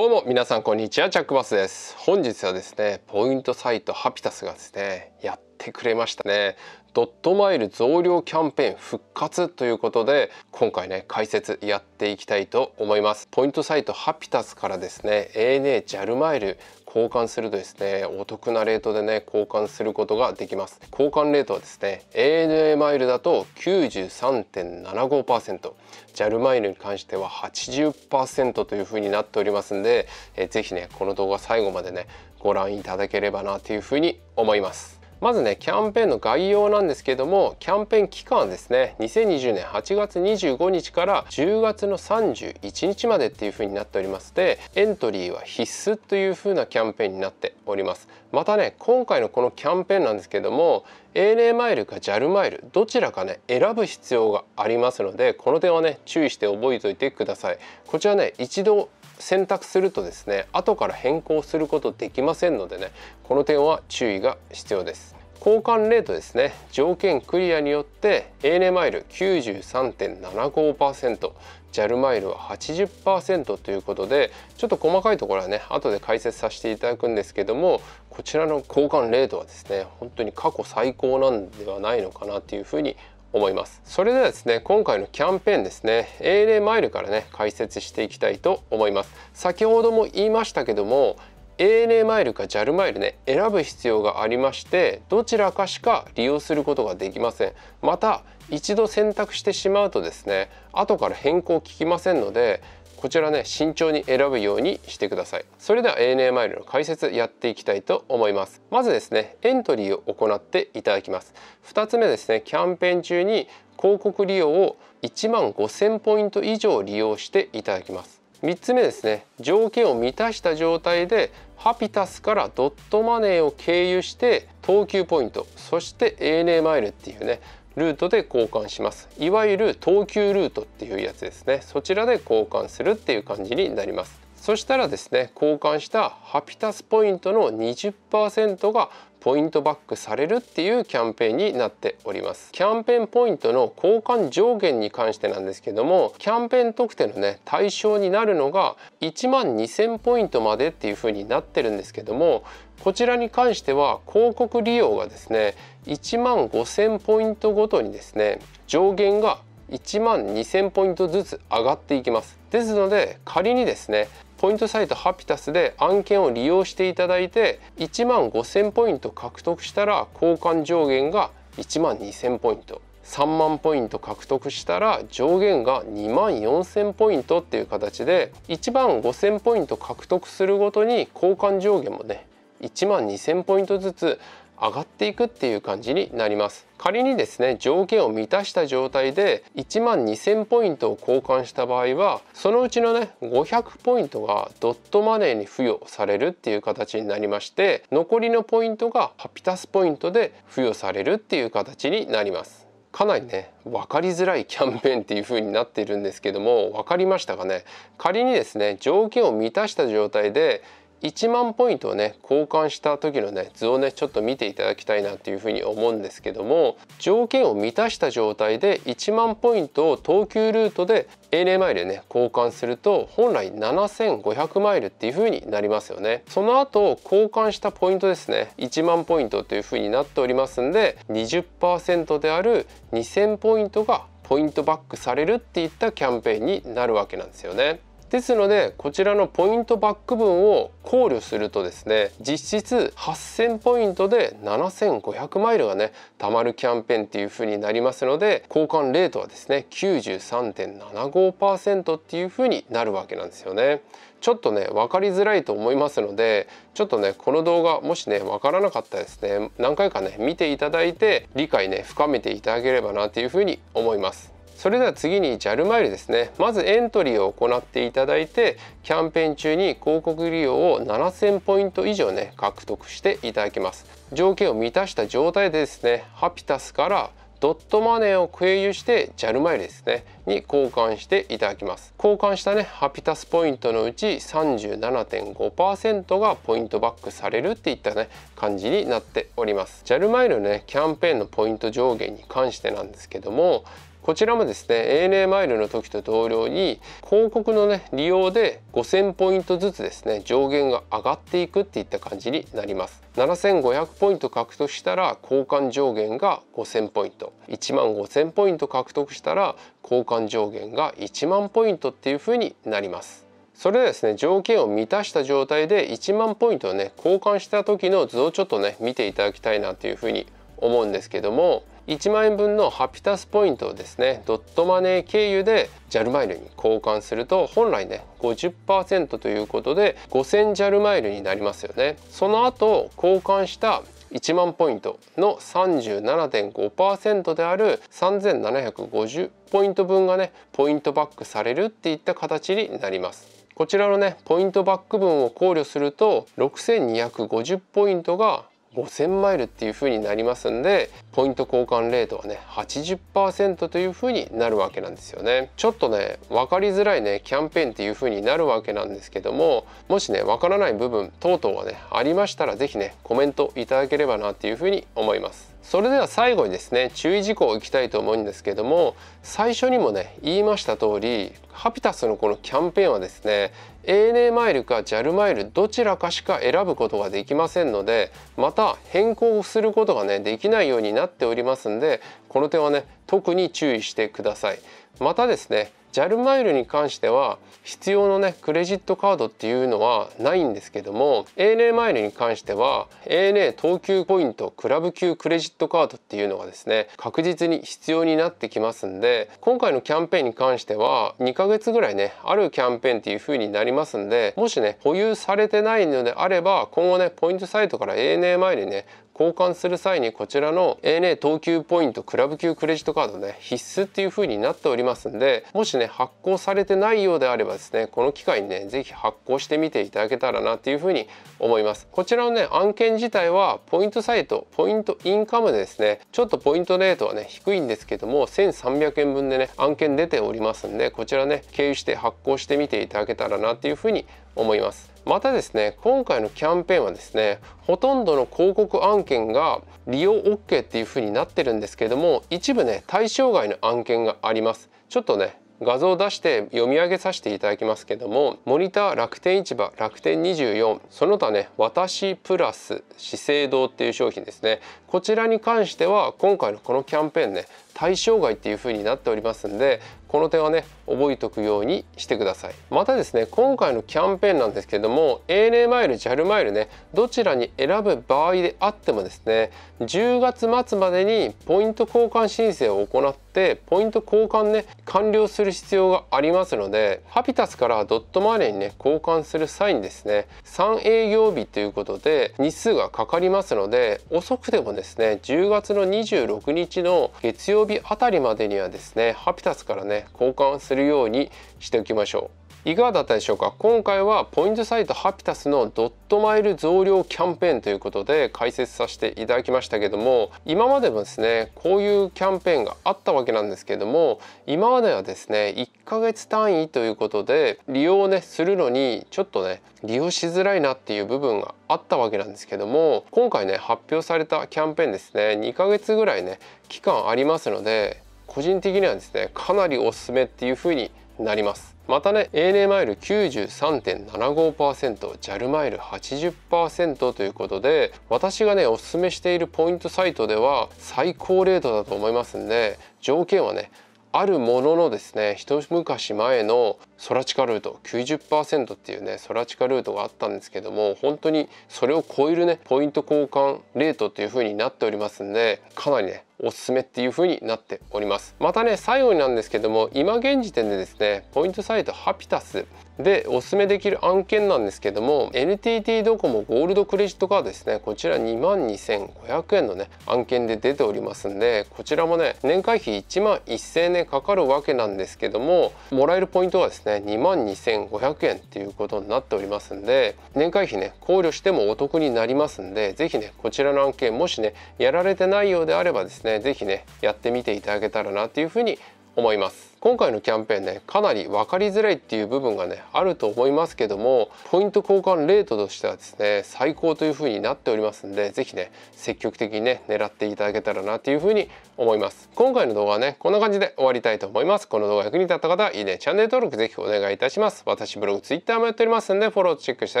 どうも皆さんこんにちはチャックバスです本日はですねポイントサイトハピタスがですねやってくれましたねドットマイル増量キャンペーン復活ということで今回ね解説やっていきたいと思いますポイントサイトハピタスからですね ANA ジャルマイル交換するとですねお得なレートでね交換することができます交換レートはですね ANA マイルだと93.75% JAL マイルに関しては80%という風になっておりますんで、え非ねこの動画最後までねご覧いただければなという風に思いますまずねキャンペーンの概要なんですけどもキャンペーン期間ですね2020年8月25日から10月の31日までっていう風になっておりましてエントリーは必須という風なキャンペーンになっておりますまたね今回のこのキャンペーンなんですけども ANA マイルか JAL マイルどちらかね選ぶ必要がありますのでこの点はね注意して覚えておいてくださいこちらね一度選択するとですね後から変更することできませんのでねこの点は注意が必要です交換レートですね条件クリアによって ANA マイル93.75% JAL マイルは80%ということでちょっと細かいところはね後で解説させていただくんですけどもこちらの交換レートはですね本当に過去最高なんではないのかなというふうに思いますそれではですね今回のキャンペーンですね a a マイルからね解説していきたいと思います先ほども言いましたけども ANA マイルか JAL マイルね選ぶ必要がありましてどちらかしか利用することができませんまた一度選択してしまうとですね後から変更効きませんのでこちらね慎重に選ぶようにしてくださいそれでは ANA マイルの解説やっていきたいと思いますまずですねエントリーを行っていただきます2つ目ですねキャンペーン中に広告利用を1万5000ポイント以上利用していただきます3つ目ですね条件を満たした状態でハピタスからドットマネーを経由して東急ポイントそして ANA マイルっていうねルートで交換しますいわゆる等級ルートっていうやつですねそちらで交換するっていう感じになりますそしたらですね交換したハピタスポイントの20%がポイントバックされるっていうキャンペーンになっておりますキャンペーンポイントの交換上限に関してなんですけどもキャンペーン特典のね対象になるのが1万2000ポイントまでっていう風になってるんですけどもこちらに関しては広告利用がですね1万5000ポイントごとにですね上限が1万2000ポイントずつ上がっていきますですので仮にですねポイントサイトハピタスで案件を利用していただいて1万5000ポイント獲得したら交換上限が1万2000ポイント3万ポイント獲得したら上限が2万4000ポイントっていう形で1万5000ポイント獲得するごとに交換上限もね1万2000ポイントずつ上がっていくっていう感じになります仮にですね条件を満たした状態で1万2000ポイントを交換した場合はそのうちのね500ポイントがドットマネーに付与されるっていう形になりまして残りのポイントがハピタスポイントで付与されるっていう形になりますかなりね分かりづらいキャンペーンっていう風になっているんですけども分かりましたかね仮にですね条件を満たした状態で1万ポイントをね交換した時のね図をねちょっと見ていただきたいなっていうふうに思うんですけども条件を満たした状態で1万ポイントを等級ルートで ANA マイルでね交換すると本来7500マイルっていう風になりますよねその後交換したポイントですね1万ポイントという風になっておりますんで20%である2000ポイントがポイントバックされるっていったキャンペーンになるわけなんですよねですのでこちらのポイントバック分を考慮するとですね実質8000ポイントで7500マイルがね貯まるキャンペーンっていう風になりますので交換レートはですね93.75%っていう風になるわけなんですよね。ちょっとね分かりづらいと思いますのでちょっとねこの動画もしね分からなかったらですね何回かね見ていただいて理解ね深めていただければなというふうに思います。それでは次に JAL マイルですねまずエントリーを行っていただいてキャンペーン中に広告利用を7000ポイント以上ね獲得していただきます条件を満たした状態でですねハピタスからドットマネーを経由して JAL マイルですねに交換していただきます交換したねハピタスポイントのうち37.5%がポイントバックされるっていったね感じになっております JAL マイルねキャンペーンのポイント上限に関してなんですけどもこちらもですね ANA マイルの時と同様に広告のね利用で5000ポイントずつですね上限が上がっていくっていった感じになります7500ポイント獲得したら交換上限が5000ポイント1万5000ポイント獲得したら交換上限が1万ポイントっていう風になりますそれでですね条件を満たした状態で1万ポイントをね交換した時の図をちょっとね見ていただきたいなというふうに思うんですけども1万円分のハピタスポイントをですねドットマネー経由で JAL マイルに交換すると本来ね50%ということで 5000JAL マイルになりますよねその後交換した1万ポイントの37.5%である3750ポイント分がねポイントバックされるっていった形になりますこちらのねポイントバック分を考慮すると6250ポイントが5000マイルっていう風になりますんでポイント交換レートはね80%という風になるわけなんですよねちょっとね分かりづらいねキャンペーンっていう風になるわけなんですけどももしね分からない部分等々はねありましたら是非ねコメントいただければなっていう風に思いますそれでは最後にですね注意事項をいきたいと思うんですけども最初にもね言いました通りハピタスのこのキャンペーンはですね ANA マイルか JAL マイルどちらかしか選ぶことができませんのでまた変更することがねできないようになっておりますんでこの点はね特に注意してくださいまたですね JAL マイルに関しては必要のねクレジットカードっていうのはないんですけども ANA マイルに関しては ANA 東急ポイントクラブ級クレジットカードっていうのがですね確実に必要になってきますんで今回のキャンペーンに関しては2ヶ月ぐらいねあるキャンペーンっていう風になりますんでもしね保有されてないのであれば今後ねポイントサイトから ANA マイルにね交換する際にこちらの ANA 等級ポイントクラブ級クレジットカードね必須っていう風になっておりますんでもしね発行されてないようであればですねこの機会にね是非発行してみていただけたらなっていう風に思いますこちらのね案件自体はポイントサイトポイントインカムでですねちょっとポイントレートはね低いんですけども1300円分でね案件出ておりますんでこちらね経由して発行してみていただけたらなっていう風に思いますまたですね今回のキャンペーンはですねほとんどの広告案件が利用 OK っていう風になってるんですけども一部ね対象外の案件がありますちょっとね画像を出して読み上げさせていただきますけどもモニター楽天市場楽天24その他ね私プラス資生堂っていう商品ですねこちらに関しては今回のこのキャンペーンね対象外っていう風になっておりますんでこの点はね覚えておくようにしてくださいまたですね今回のキャンペーンなんですけれども ANA マイル JAL マイルねどちらに選ぶ場合であってもですね10月末までにポイント交換申請を行ってポイント交換ね完了する必要がありますのでハピタスからドットマネーにね交換する際にですね3営業日ということで日数がかかりますので遅くてもですね10月の26日の月曜日日あたりまでにはですねハピタスからね交換するようにしておきましょう。いかがだったでしょうか今回はポイントサイトハピタスのドットマイル増量キャンペーンということで解説させていただきましたけども今までもですねこういうキャンペーンがあったわけなんですけども今まではですね1ヶ月単位ということで利用ねするのにちょっとね利用しづらいなっていう部分があったわけなんですけども今回ね発表されたキャンペーンですね2ヶ月ぐらいね期間ありますので個人的にはですねかなりおすすめっていうふうになります。またね ANA マイル93.75% JAL マイル80%ということで私がねおすすめしているポイントサイトでは最高レートだと思いますんで条件はねあるもののですね一昔前のソラチカルート90%っていうねソラチカルートがあったんですけども本当にそれを超えるねポイント交換レートっていう風になっておりますんでかなりねおすすめっていう風になっておりますまたね最後になんですけども今現時点でですねポイントサイトハピタスでおすすめできる案件なんですけども NTT ドコモゴールドクレジットカードですねこちら2万2500円のね案件で出ておりますんでこちらもね年会費1万1000円かかるわけなんですけどももらえるポイントはですね2万2500円っていうことになっておりますんで年会費ね考慮してもお得になりますんで是非ねこちらの案件もしねやられてないようであればですねねひねやってみていただけたらなっていうふうに思います。今回のキャンペーンねかなり分かりづらいっていう部分がねあると思いますけどもポイント交換レートとしてはですね最高というふうになっておりますんで是非ね積極的にね狙っていただけたらなというふうに思います今回の動画はねこんな感じで終わりたいと思いますこの動画役に立った方はいいねチャンネル登録是非お願いいたします私ブログ Twitter もやっておりますんでフォローチェックして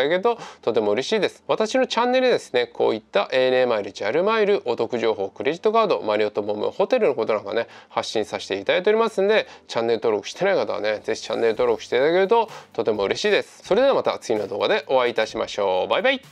あげるととても嬉しいです私のチャンネルでですねこういった ANA マイル JAL マイルお得情報クレジットカードマリオットボムホテルのことなんかね発信させていただいておりますんでチャンネル登録してない方はね是非チャンネル登録していただけるととても嬉しいですそれではまた次の動画でお会いいたしましょうバイバイ